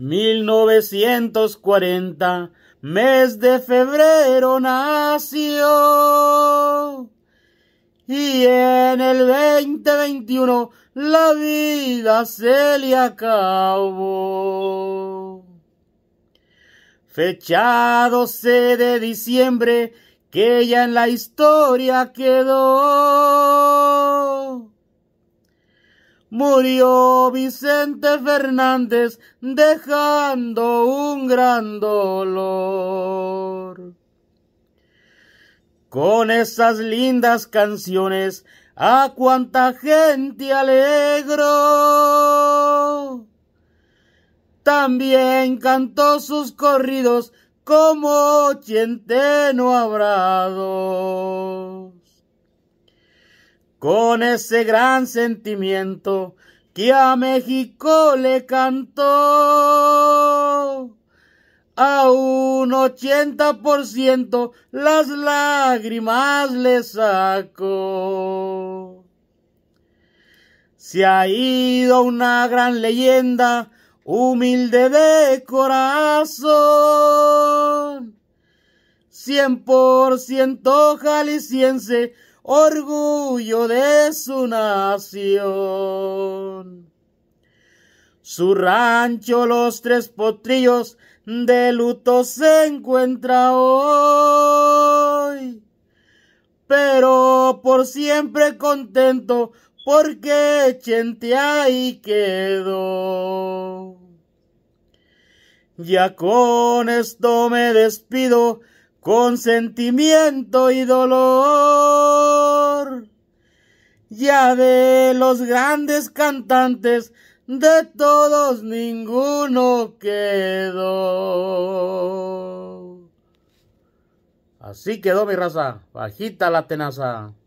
1940, mes de febrero nació. Y en el 2021 la vida se le acabó. Fechado 12 de diciembre que ya en la historia quedó. Murió Vicente Fernández dejando un gran dolor. Con esas lindas canciones a cuánta gente alegro. También cantó sus corridos como quien abrado con ese gran sentimiento que a México le cantó. A un 80% las lágrimas le sacó. Se ha ido una gran leyenda, humilde de corazón. ciento jalisciense, orgullo de su nación. Su rancho Los Tres Potrillos de luto se encuentra hoy, pero por siempre contento porque Chente ahí quedó. Ya con esto me despido, con sentimiento y dolor. Ya de los grandes cantantes, de todos ninguno quedó. Así quedó mi raza, bajita la tenaza.